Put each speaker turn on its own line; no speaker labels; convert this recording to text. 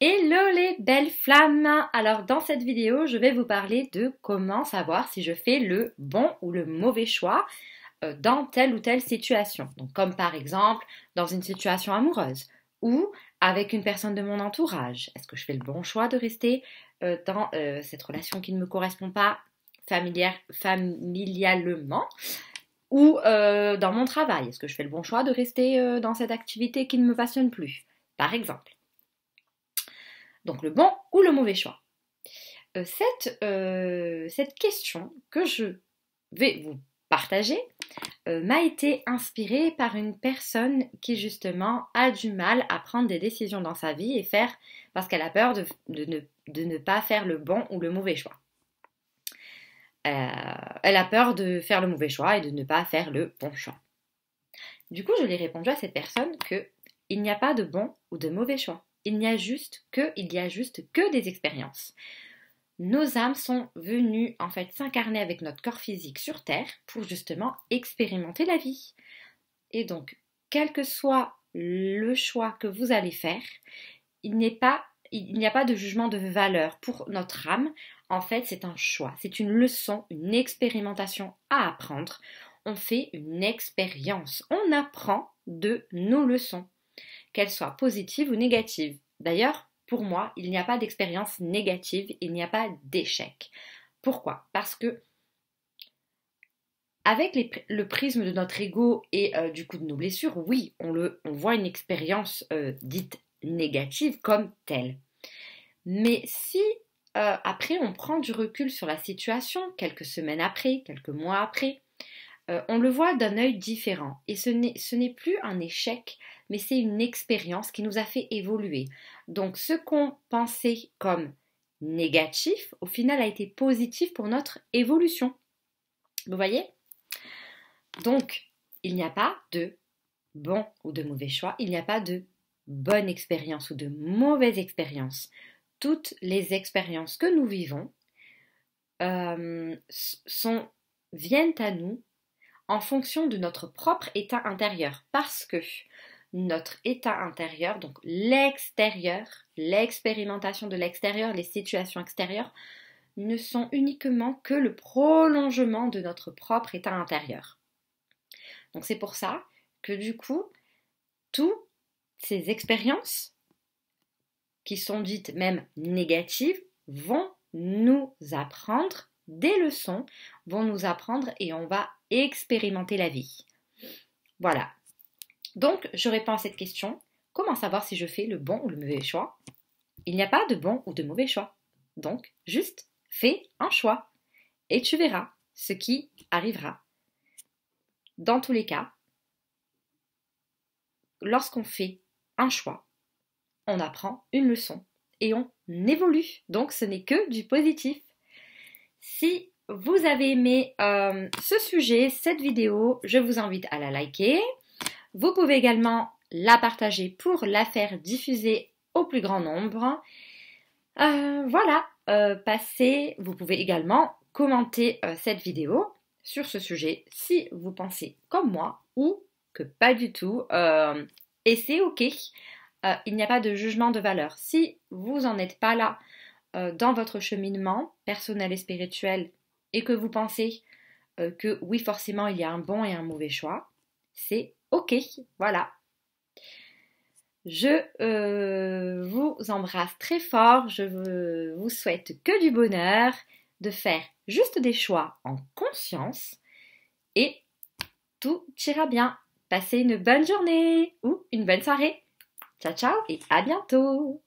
Hello les belles flammes Alors dans cette vidéo, je vais vous parler de comment savoir si je fais le bon ou le mauvais choix euh, dans telle ou telle situation. Donc comme par exemple dans une situation amoureuse ou avec une personne de mon entourage. Est-ce que je fais le bon choix de rester euh, dans euh, cette relation qui ne me correspond pas familialement ou dans mon travail Est-ce que je fais le bon choix de rester dans cette activité qui ne me passionne plus Par exemple. Donc le bon ou le mauvais choix. Euh, euh, cette, question que je vais vous partager euh, m'a été inspirée par une personne qui justement a du mal à prendre des décisions dans sa vie et faire parce qu'elle a peur de, ne, de, ne, pas faire le bon ou le mauvais choix. elle a peur de faire le mauvais choix et de ne pas faire le bon choix. Du coup, je lui ai répondu à cette personne que il n'y a pas de bon ou de mauvais choix. Il n'y a juste que, il y a juste que des expériences. Nos âmes sont venues en fait s'incarner avec notre corps physique sur Terre pour justement expérimenter la vie. Et donc, quel que soit le choix que vous allez faire, il n'y pas, a pas de jugement de valeur pour notre âme. En fait, c'est un choix, c'est une leçon, une expérimentation à apprendre. On fait une expérience, on apprend de nos leçons, qu'elles soient positives ou négatives. D'ailleurs, pour moi, il n'y a pas d'expérience négative, il n'y a pas d'échec. Pourquoi Parce que avec le prisme de notre ego et euh, du coup de nos blessures, oui, on, le, on voit une expérience euh, dite négative comme telle. Mais si euh, après on prend du recul sur la situation, quelques semaines après, quelques mois après, on le voit d'un œil différent. Et ce n'est plus un échec, mais c'est une expérience qui nous a fait évoluer. Donc ce qu'on pensait comme négatif, au final, a été positif pour notre évolution. Vous voyez Donc, il n'y a pas de bon ou de mauvais choix, il n'y a pas de bonne expérience ou de mauvaise expérience. Toutes les expériences que nous vivons euh, sont, viennent à nous en fonction de notre propre état intérieur. Parce que notre état intérieur, donc l'extérieur, l'expérimentation de l'extérieur, les situations extérieures, ne sont uniquement que le prolongement de notre propre état intérieur. Donc c'est pour ça que du coup, toutes ces expériences, qui sont dites même négatives, vont nous apprendre des leçons, vont nous apprendre et on va expérimenter la vie. Voilà, donc, je réponds à cette question. Comment savoir si je fais le bon ou le mauvais choix Il n'y a pas de bon ou de mauvais choix. Donc, juste fais un choix et tu verras ce qui arrivera. Dans tous les cas, lorsqu'on fait un choix, on apprend une leçon et on évolue. Donc ce n'est que du positif. Si vous avez aimé euh, ce sujet, cette vidéo, je vous invite à la liker, vous pouvez également la partager pour la faire diffuser au plus grand nombre. Euh, voilà, euh, passez, vous pouvez également commenter euh, cette vidéo sur ce sujet si vous pensez comme moi ou que pas du tout. et c'est ok, il n'y a pas de jugement de valeur. Si vous n'en êtes pas là dans votre cheminement personnel et spirituel et que vous pensez que oui, forcément, il y a un bon et un mauvais choix, c'est Ok, voilà. Je euh, vous embrasse très fort, je vous souhaite que du bonheur, de faire juste des choix en conscience et tout ira bien. Passez une bonne journée ou une bonne soirée. Ciao ciao et à bientôt